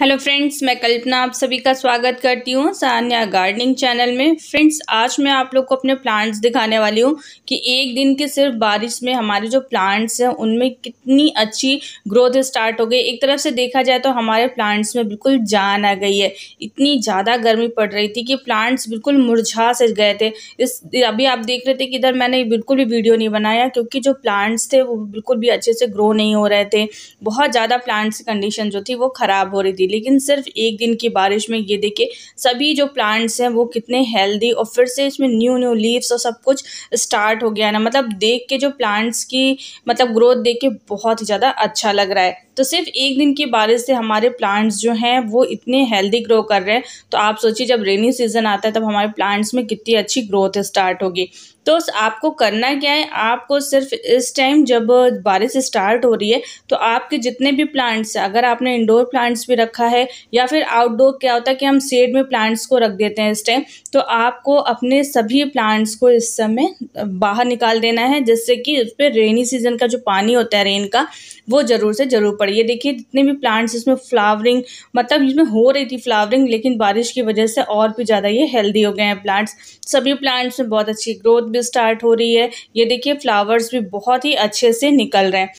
hello friends मैं कल्पना आप सभी का स्वागत करती हूँ सान्या गार्डनिंग चैनल में फ्रेंड्स आज मैं आप लोग को अपने प्लांट्स दिखाने वाली हूँ कि एक दिन के सिर्फ बारिश में हमारे जो प्लांट्स हैं उनमें कितनी अच्छी ग्रोथ स्टार्ट हो गई एक तरफ से देखा जाए तो हमारे प्लांट्स में बिल्कुल जान आ गई है इतनी ज़्यादा गर्मी पड़ रही थी कि प्लांट्स बिल्कुल मुरझा से गए थे इस अभी आप देख रहे थे कि इधर मैंने बिल्कुल भी वीडियो नहीं बनाया क्योंकि जो प्लांट्स थे वो बिल्कुल भी अच्छे से ग्रो नहीं हो रहे थे बहुत ज़्यादा प्लांट्स की कंडीशन जो थी वो ख़राब हो रही थी थी लेकिन सिर्फ एक दिन की बारिश में ये देखिए सभी जो प्लांट्स हैं वो कितने हेल्दी और फिर से इसमें न्यू न्यू लीव्स और सब कुछ स्टार्ट हो गया ना मतलब देख के जो प्लांट्स की मतलब ग्रोथ देख के बहुत ही ज़्यादा अच्छा लग रहा है तो सिर्फ एक दिन की बारिश से हमारे प्लांट्स जो हैं वो इतने हेल्दी ग्रो कर रहे हैं तो आप सोचिए जब रेनी सीज़न आता है तब हमारे प्लांट्स में कितनी अच्छी ग्रोथ स्टार्ट होगी तो आपको करना क्या है आपको सिर्फ इस टाइम जब बारिश स्टार्ट हो रही है तो आपके जितने भी प्लांट्स हैं अगर आपने इंडोर प्लांट्स भी रखा है या फिर आउटडोर क्या होता है कि हम सेड में प्लांट्स को रख देते हैं इस टाइम तो आपको अपने सभी प्लांट्स को इस समय बाहर निकाल देना है जिससे कि उस पर रेनी सीजन का जो पानी होता है रेन का वो ज़रूर से ज़रूर पड़ी है देखिए जितने भी प्लांट्स इसमें फ्लावरिंग मतलब इसमें हो रही थी फ्लावरिंग लेकिन बारिश की वजह से और भी ज़्यादा ये हेल्दी हो गए हैं प्लांट्स सभी प्लांट्स में बहुत अच्छी ग्रोथ भी स्टार्ट हो रही है ये देखिए फ्लावर्स भी बहुत ही अच्छे से निकल रहे हैं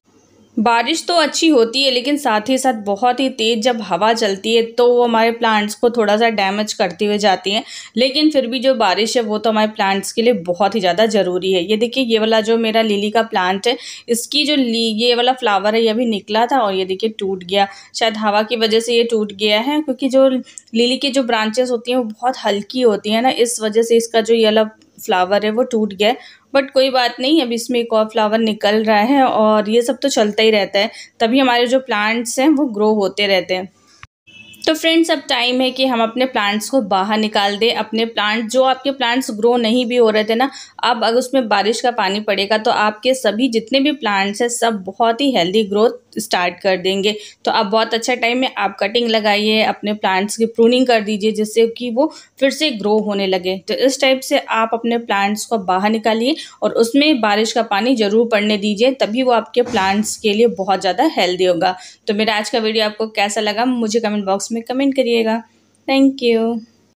बारिश तो अच्छी होती है लेकिन साथ ही साथ बहुत ही तेज़ जब हवा चलती है तो वो हमारे प्लांट्स को थोड़ा सा डैमेज करती हुई जाती है लेकिन फिर भी जो बारिश है वो तो हमारे प्लांट्स के लिए बहुत ही ज़्यादा ज़रूरी है ये देखिए ये वाला जो मेरा लिली का प्लांट है इसकी जो ली ये वाला फ्लावर है ये अभी निकला था और ये देखिए टूट गया शायद हवा की वजह से ये टूट गया है क्योंकि जो लिली की जो ब्रांचेस होती हैं वो बहुत हल्की होती हैं ना इस वजह से इसका जो ये वाला फ्लावर है वो टूट गया है बट कोई बात नहीं अब इसमें एक और फ्लावर निकल रहा है और ये सब तो चलता ही रहता है तभी हमारे जो प्लांट्स हैं वो ग्रो होते रहते हैं तो फ्रेंड्स अब टाइम है कि हम अपने प्लांट्स को बाहर निकाल दें अपने प्लांट जो आपके प्लांट्स ग्रो नहीं भी हो रहे थे ना अब अगर उसमें बारिश का पानी पड़ेगा तो आपके सभी जितने भी प्लांट्स हैं सब बहुत ही हेल्दी ग्रोथ स्टार्ट कर देंगे तो अब बहुत अच्छा टाइम है आप कटिंग लगाइए अपने प्लांट्स की प्रूनिंग कर दीजिए जिससे कि वो फिर से ग्रो होने लगे तो इस टाइप से आप अपने प्लांट्स को बाहर निकालिए और उसमें बारिश का पानी ज़रूर पड़ने दीजिए तभी वो आपके प्लांट्स के लिए बहुत ज़्यादा हेल्दी होगा तो मेरा आज का वीडियो आपको कैसा लगा मुझे कमेंट बॉक्स में में कमेंट करिएगा थैंक यू